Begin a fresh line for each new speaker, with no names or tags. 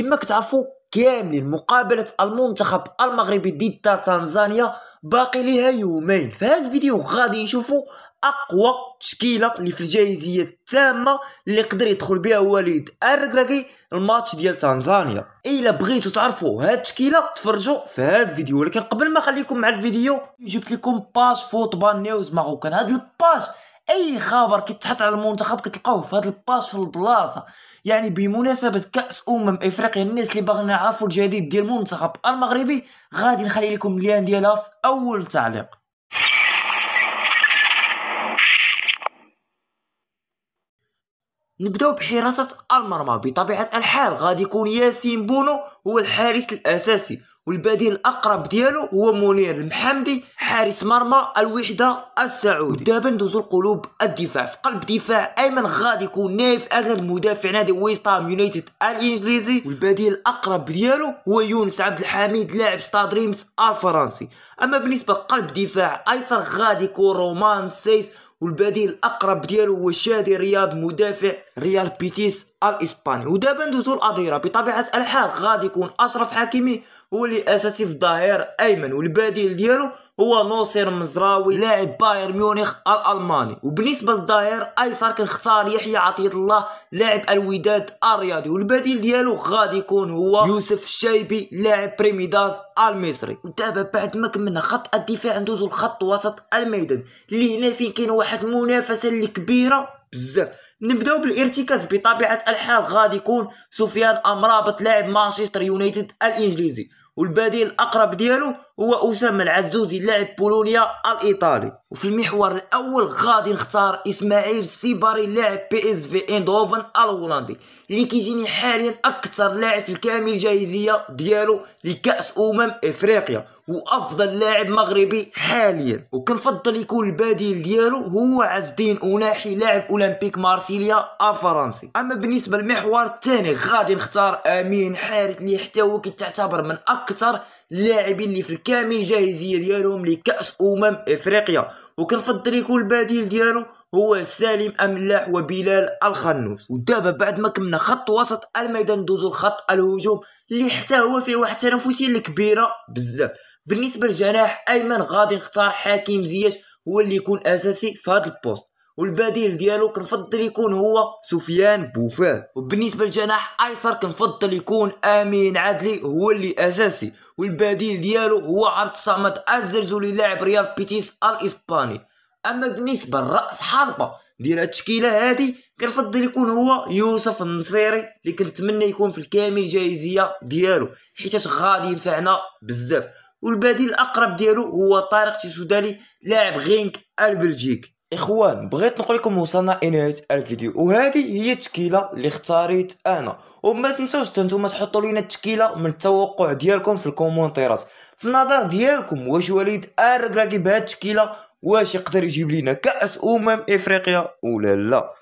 كما كتعرفوا كاملين مقابلة المنتخب المغربي ضد تنزانيا باقي لها يومين في هذا الفيديو غادي نشوفوا اقوى تشكيله اللي في الجاهزيه التامه اللي قدر يدخل بها وليد الركراكي الماتش ديال تنزانيا الا بغيتوا تعرفوا هاد التشكيله تفرجوا في هاد الفيديو ولكن قبل ما خليكم مع الفيديو جبت لكم باج فوتبال نيوز ماروكان هاد الباج اي خبر كيتحط على المنتخب كتلقاوه في هذا الباس في البلاصه يعني بمناسبه كاس امم افريقيا الناس اللي باغيين يعرفوا الجديد ديال المنتخب المغربي غادي نخلي لكم اللين ديالها في اول تعليق نبداو بحراسة المرمى بطبيعة الحال غادي يكون ياسين بونو هو الحارس الأساسي والبديل الاقرب ديالو هو منير المحمدي حارس مرمى الوحده السعودي ودابا ندوزو لقلوب الدفاع في قلب دفاع ايمن غادي يكون نايف اغلب مدافع نادي ويست هام يونايتد الانجليزي والبديل الاقرب ديالو هو يونس عبد الحميد لاعب ستاد ريمز الفرنسي اما بالنسبه لقلب دفاع ايسر غادي يكون رومان سيس والبديل الاقرب ديالو هو شادي رياض مدافع ريال بيتيس الاسباني ودابا ندوزو الاضيره بطبيعه الحال غادي يكون اشرف حكيمي هو اللي اساسي في الظهير ايمن والبديل ديالو هو نوصر مزراوي لاعب بايرن ميونخ الالماني وبالنسبه للظهير ايسر كنختار يحيى عطيه الله لاعب الوداد الرياضي والبديل ديالو غادي يكون هو يوسف الشايبي لاعب بريميداز المصري ودابا بعد ما كملنا خط الدفاع ندوزو لخط وسط الميدان اللي هنا فين كاين واحد المنافسه اللي كبيره بزاف نبداو بالارتكاز بطبيعه الحال غادي يكون سفيان امرابط لاعب مانشستر يونايتد الانجليزي والبديل الاقرب ديالو هو أسامة العزوزي لاعب بولونيا الإيطالي وفي المحور الأول غادي نختار إسماعيل سيباري لاعب بي اس في اندوفن الهولندي اللي كيجيني حاليا أكثر لاعب في الكامل جاهزية ديالو لكأس أمم إفريقيا وأفضل لاعب مغربي حاليا وكنفضل يكون البديل ديالو هو عز الدين أوناحي لاعب أولمبيك مارسيليا الفرنسي أما بالنسبة للمحور الثاني غادي نختار أمين حارث اللي حتى هو كيتعتبر من أكثر اللاعبين اللي في الكامل كامل الجاهزيه ديالهم لكاس امم افريقيا وكنفضل يكون البديل ديالو هو سالم املاح وبلال الخنوس ودابا بعد ما كملنا خط وسط الميدان دوزو لخط الهجوم اللي حتى هو فيه واحد التنافسيه الكبيره بزاف بالنسبه للجناح ايمن غادي نختار حكيم زياش هو اللي يكون اساسي في هذا البوست والبديل ديالو كنفضل يكون هو سفيان بوفال وبالنسبه للجناح ايسر كنفضل يكون امين عدلي هو اللي اساسي والبديل ديالو هو عبد الصمد الزرزولي لاعب ريال بيتيس الاسباني اما بالنسبه لراس حربه ديال التشكيله هذه كنفضل يكون هو يوسف النصيري اللي كنتمنى يكون في الكامل جاهزيه ديالو حيتاش غادي ينفعنا بزاف والبديل الاقرب ديالو هو طارق تيسودالي لاعب غينك البلجيكي اخوان بغيت نقول لكم وصلنا لنهايه الفيديو وهذه هي التشكيله اللي اختاريت انا وما تنساوش نتوما تحطوا لينا التشكيله من التوقع ديالكم في الكومونتيرات في النظر ديالكم واش وليد الركراكي بهذه التشكيله واش يقدر يجيب لينا كاس امم افريقيا ولا لا